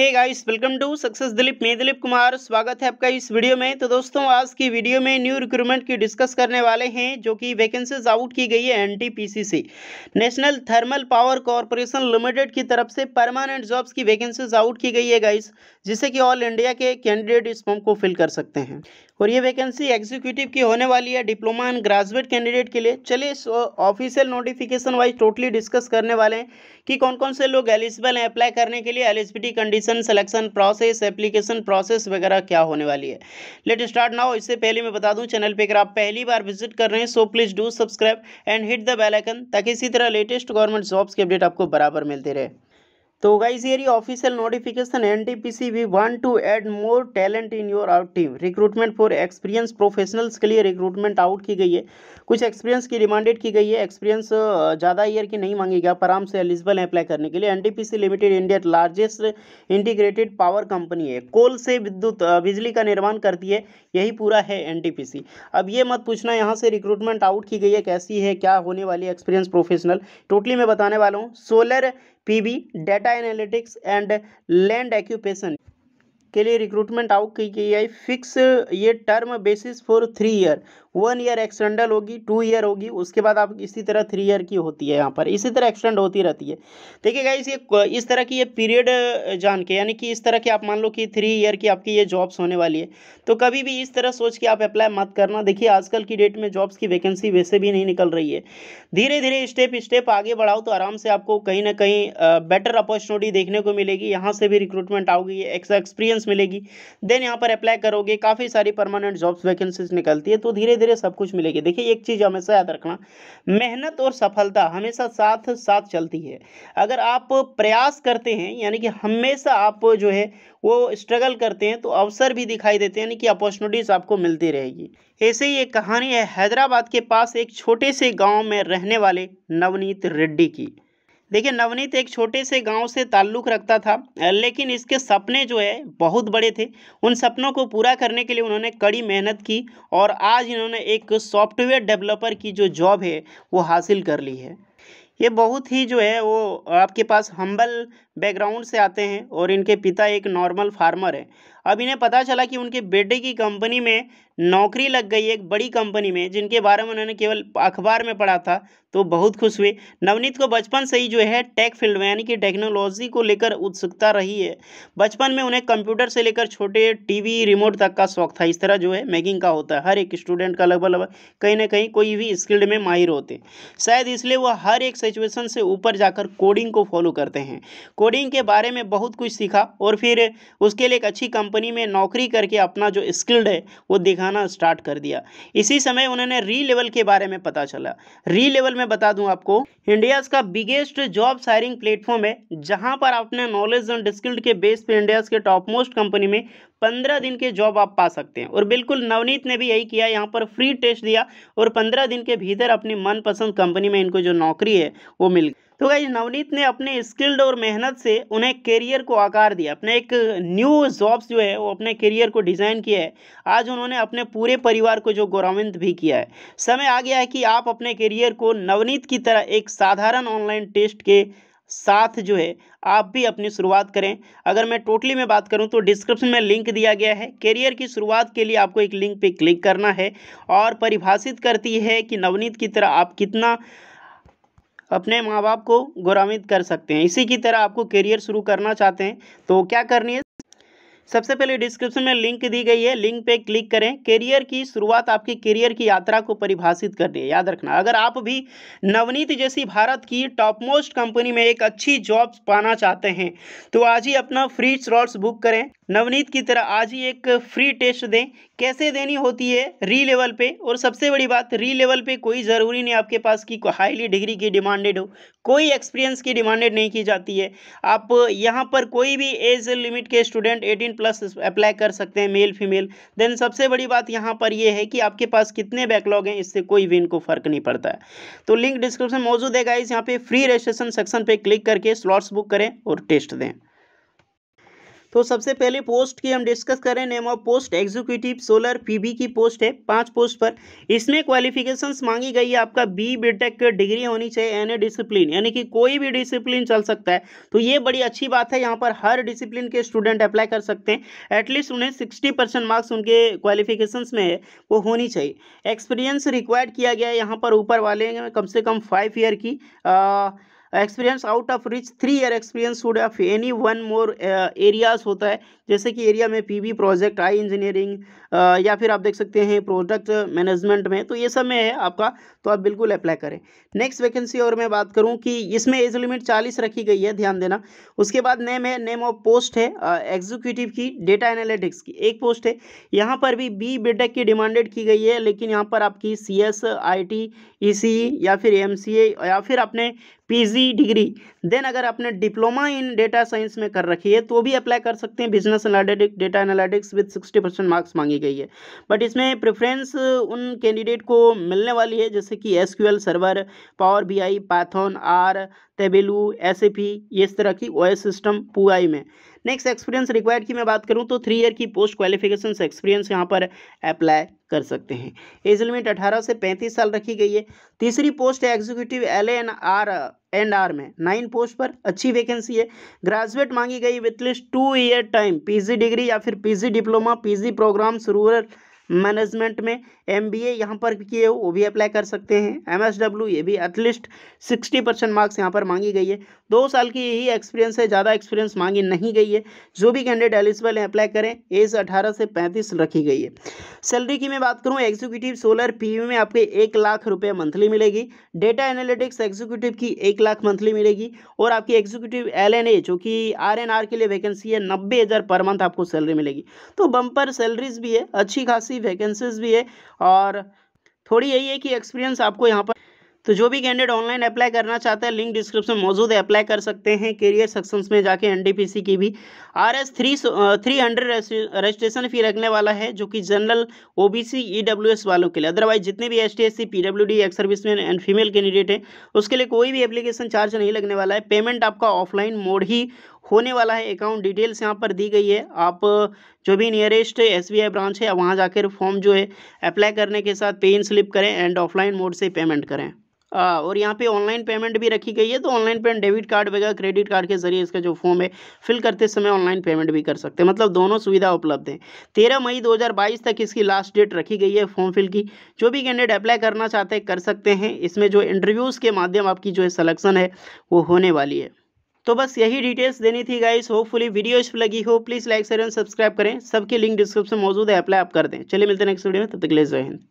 Hey guys welcome to success Dilip मैं दिलीप कुमार स्वागत है आपका इस वीडियो में तो दोस्तों आज की वीडियो में न्यू रिक्रूटमेंट की डिस्कस करने वाले हैं जो कि वैकेंसीज आउट की गई है NTPC national thermal power corporation limited की तरफ से परमानेंट जॉब्स की वैकेंसीज आउट की गई है गाइस जिसे कि ऑल इंडिया के कैंडिडेट इस फॉर्म को फिल कर सकते हैं और ये वैकेंसी एग्जीक्यूटिव की होने वाली है डिप्लोमा एंड ग्रेजुएट कैंडिडेट के लिए चलिए official notification wise totally discuss करने वाले हैं कि कौन कौन से लोग एलिजिबल हैं अप्लाई करने के लिए eligibility condition selection process application process वगैरह क्या होने वाली है लेट स्टार्ट नाउ इससे पहले मैं बता दूँ चैनल पर अगर आप पहली बार विजिट कर रहे हैं so please do subscribe and hit the bell icon ताकि इसी तरह लेटेस्ट गवर्नमेंट जॉब्स की अपडेट आपको बराबर मिलती रहे तो गाइज ये official notification N T P C we want to add more talent in your out team recruitment for experience professionals के लिए रिक्रूटमेंट आउट की गई है कुछ एक्सपीरियंस की डिमांडेड की गई है एक्सपीरियंस ज़्यादा ईयर की नहीं मांगेगी गया आराम से एलिजिबल है अप्लाई करने के लिए N D P C limited India largest integrated power company है कोल से विद्युत बिजली का निर्माण करती है यही पूरा है एन डी पी सी अब ये मत पूछना यहाँ से रिक्रूटमेंट आउट की गई है कैसी है क्या होने वाली है एक्सपीरियंस प्रोफेशनल टोटली मैं बताने वाला हूँ solar PB, data analytics and land occupation. के लिए रिक्रूटमेंट आउट की गई है फिक्स ये term basis for three year one year extendable होगी टू ईयर होगी उसके बाद आप इसी तरह थ्री ईयर की होती है यहाँ पर इसी तरह एक्सटेंड होती रहती है देखिए गाइस ये इस तरह की ये पीरियड जान के यानी कि इस तरह की आप मान लो कि थ्री ईयर की आपकी ये जॉब्स होने वाली है तो कभी भी इस तरह सोच के आप अप्लाई मत करना देखिए आजकल की डेट में जॉब्स की वैकेंसी वैसे भी नहीं निकल रही है धीरे धीरे स्टेप स्टेप आगे बढ़ाओ तो आराम से आपको कहीं ना कहीं बेटर अपॉर्चुनिटी देखने को मिलेगी यहाँ से भी रिक्रूटमेंट आओगी एक्सपीरियंस वैकेंसीज मिलेगी देन यहाँ पर अप्लाई करोगे काफ़ी सारी परमानेंट जॉब्स वैकेंसीज निकलती है तो धीरे धीरे सब कुछ मिलेगी देखिए एक चीज़ हमेशा याद रखना मेहनत और सफलता हमेशा साथ साथ चलती है अगर आप प्रयास करते हैं यानी कि हमेशा आप जो है वो स्ट्रगल करते हैं तो अवसर भी दिखाई देते हैं यानी कि अपॉर्चुनिटीज़ आपको मिलती रहेगी ऐसे ही एक कहानी है हैदराबाद के पास एक छोटे से गांव में रहने वाले नवनीत रेड्डी की देखिए नवनीत एक छोटे से गांव से ताल्लुक़ रखता था लेकिन इसके सपने जो है बहुत बड़े थे उन सपनों को पूरा करने के लिए उन्होंने कड़ी मेहनत की और आज इन्होंने एक सॉफ्टवेयर डेवलपर की जो जॉब है वो हासिल कर ली है ये बहुत ही जो है वो आपके पास हम्बल बैकग्राउंड से आते हैं और इनके पिता एक नॉर्मल फार्मर है अब इन्हें पता चला कि उनके बेटे की कंपनी में नौकरी लग गई एक बड़ी कंपनी में जिनके बारे में उन्होंने केवल अखबार में पढ़ा था तो बहुत खुश हुए नवनीत को बचपन से ही जो है टेक फील्ड में यानी कि टेक्नोलॉजी को लेकर उत्सुकता रही है बचपन में उन्हें कंप्यूटर से लेकर छोटे टीवी रिमोट तक का शौक था इस तरह जो है मैकिंग का होता है हर एक स्टूडेंट का लगभग लगभग कहीं ना कहीं कोई भी स्किल्ड में माहिर होते शायद इसलिए वह हर एक सिचुएसन से ऊपर जाकर कोडिंग को फॉलो करते हैं कोडिंग के बारे में बहुत कुछ सीखा और फिर उसके लिए एक अच्छी कंपनी कंपनी में नौकरी करके अपना जो स्किल्ड है वो दिखाना स्टार्ट कर दिया इसी समय उन्होंने री लेवल के बारे में पता चला री लेवल में बता दूं आपको इंडियाज़ का बिगेस्ट जॉब हायरिंग प्लेटफॉर्म है जहां पर अपने नॉलेज एंड स्किल्ड के बेस पर इंडियाज़ के टॉप मोस्ट कंपनी में पंद्रह दिन के जॉब आप पा सकते हैं और बिल्कुल नवनीत ने भी यही किया यहाँ पर फ्री टेस्ट दिया और पंद्रह दिन के भीतर अपनी मनपसंद कंपनी में इनको जो नौकरी है वो मिल गई तो गाइज नवनीत ने अपने स्किल्ड और मेहनत से उन्हें करियर को आकार दिया अपने एक न्यू जॉब्स जो है वो अपने करियर को डिज़ाइन किया है आज उन्होंने अपने पूरे परिवार को जो गौरवान्वित भी किया है समय आ गया है कि आप अपने करियर को नवनीत की तरह एक साधारण ऑनलाइन टेस्ट के साथ जो है आप भी अपनी शुरुआत करें अगर मैं टोटली में बात करूं तो डिस्क्रिप्शन में लिंक दिया गया है करियर की शुरुआत के लिए आपको एक लिंक पे क्लिक करना है और परिभाषित करती है कि नवनीत की तरह आप कितना अपने माँ बाप को गौरवित कर सकते हैं इसी की तरह आपको करियर शुरू करना चाहते हैं तो क्या करनी है सबसे पहले डिस्क्रिप्शन में लिंक दी गई है लिंक पे क्लिक करें करियर की शुरुआत आपकी करियर की यात्रा को परिभाषित कर रही है याद रखना अगर आप भी नवनीत जैसी भारत की टॉप मोस्ट कंपनी में एक अच्छी जॉब पाना चाहते हैं तो आज ही अपना फ्री स्लॉट्स बुक करें नवनीत की तरह आज ही एक फ्री टेस्ट दें कैसे देनी होती है री लेवल पे और सबसे बड़ी बात री लेवल पे कोई ज़रूरी नहीं आपके पास कि हाईली डिग्री की डिमांडेड हो कोई एक्सपीरियंस की डिमांडेड नहीं की जाती है आप यहाँ पर कोई भी एज लिमिट के स्टूडेंट 18 प्लस अप्लाई कर सकते हैं मेल फीमेल देन सबसे बड़ी बात यहाँ पर यह है कि आपके पास कितने बैकलॉग हैं इससे कोई भी इनको फ़र्क नहीं पड़ता है तो लिंक डिस्क्रिप्शन मौजूद है गाइज यहाँ पर फ्री रजिस्ट्रेशन सेक्शन पर क्लिक करके स्लॉट्स बुक करें और टेस्ट दें तो सबसे पहले पोस्ट की हम डिस्कस करें name of post executive solar PB की पोस्ट है पांच पोस्ट पर इसमें क्वालिफिकेशन मांगी गई है आपका बी बीटेक डिग्री होनी चाहिए एन डिसिप्लिन यानी कि कोई भी डिसिप्लिन चल सकता है तो ये बड़ी अच्छी बात है यहाँ पर हर डिसिप्लिन के स्टूडेंट अप्लाई कर सकते हैं एटलीस्ट उन्हें सिक्सटी मार्क्स उनके क्वालिफिकेशन में है वो होनी चाहिए एक्सपीरियंस रिक्वायर्ड किया गया है यहाँ पर ऊपर वाले कम से कम फाइव ईयर की आ, experience out of which three year experience should of any one more areas होता है जैसे कि एरिया में पीवी प्रोजेक्ट आई इंजीनियरिंग या फिर आप देख सकते हैं प्रोडक्ट मैनेजमेंट में तो ये सब में है आपका तो आप बिल्कुल अप्लाई करें नेक्स्ट वैकेंसी और मैं बात करूँ कि इसमें एज लिमिट चालीस रखी गई है ध्यान देना उसके बाद नेम है नेम ऑफ पोस्ट है एग्जीक्यूटिव uh, की डेटा एनालिटिक्स की एक पोस्ट है यहाँ पर भी बी बेटेक की डिमांडेड की गई है लेकिन यहाँ पर आपकी C S I T E सी या फिर एम सी ए या फिर आपने पीजी डिग्री देन अगर आपने डिप्लोमा इन डेटा साइंस में कर रखी है तो भी अप्लाई कर सकते हैं business analytics data analytics with sixty percent marks मांगी गई है बट इसमें प्रेफरेंस उन कैंडिडेट को मिलने वाली है जैसे कि S server power B I Python R Tableau S P इस तरह की ओ सिस्टम पूआई में नेक्स्ट एक्सपीरियंस रिक्वायर्ड की मैं बात करूँ तो थ्री ईयर की पोस्ट क्वालिफिकेशन एक्सपीरियंस यहाँ पर अप्लाई कर सकते हैं एज लिमिट अठारह से पैंतीस साल रखी गई है तीसरी पोस्ट है executive L N R and R में नाइन पोस्ट पर अच्छी वैकेंसी है ग्रेजुएट मांगी गई least two year time PG degree या फिर PG diploma PG programmes rural management में एम बी ए यहाँ पर किए हो वो भी अप्लाई कर सकते हैं एम एस डब्ल्यू ये भी एटलीस्ट सिक्सटी परसेंट मार्क्स यहाँ पर मांगी गई है दो साल की यही एक्सपीरियंस है ज़्यादा एक्सपीरियंस मांगी नहीं गई है जो भी कैंडिडेट एलिजिबल है अप्लाई करें एज अठारह से पैंतीस रखी गई है सैलरी की मैं बात करूँ एग्जीक्यूटिव सोलर पी में आपके एक लाख रुपये मंथली मिलेगी डेटा एनालिटिक्स एग्जीक्यूटिव की एक लाख मंथली मिलेगी और आपकी एग्जीक्यूटिव एल एन ए जो कि आर एन आर के लिए वैकेंसी है नब्बे हज़ार पर मंथ आपको सैलरी मिलेगी तो बम्पर सैलरीज भी है अच्छी खासी वैकेंसीज भी है और थोड़ी यही है कि एक्सपीरियंस आपको यहाँ पर तो जो भी कैंडिडेट ऑनलाइन अप्लाई करना चाहता है लिंक डिस्क्रिप्शन में मौजूद है अप्लाई कर सकते हैं करियर सेक्शंस में जाके एनडीपीसी की भी R S three three hundred registration fee रखने वाला है जो कि जनरल ओबीसी ईडब्ल्यूएस वालों के लिए अदरवाइज जितने भी S T S C PWD ex serviceman and female candidate हैं उसके लिए कोई भी एप्लीकेशन चार्ज नहीं लगने वाला है पेमेंट आपका ऑफलाइन मोड ही होने वाला है अकाउंट डिटेल्स यहाँ पर दी गई है आप जो भी नियरेस्ट एस ब्रांच है वहाँ जाकर फॉर्म जो है अप्लाई करने के साथ पे इन स्लिप करें एंड ऑफलाइन मोड से पेमेंट करें आ, और यहाँ पे ऑनलाइन पेमेंट भी रखी गई है तो ऑनलाइन पेमेंट डेबिट कार्ड वगैरह क्रेडिट कार्ड के जरिए इसका जो फॉर्म है फिल करते समय ऑनलाइन पेमेंट भी कर सकते हैं मतलब दोनों सुविधा उपलब्ध है तेरह मई 2022 तक इसकी लास्ट डेट रखी गई है फॉर्म फिल की जो भी कैंडिडेट अप्लाई करना चाहते हैं कर सकते हैं इसमें जो इंटरव्यूज़ के माध्यम आपकी जो है सलेक्शन है वो होने वाली है तो बस यही डिटेल्स देनी थी गाइस होपफुली वीडियो इस लगी हो please like share and subscribe करें सबकी लिंक डिस्क्रिप्शन मौजूद है अप्लाई आप कर दें चलिए मिलते हैं नेक्स्ट वीडियो में तब तक ले जय हिंद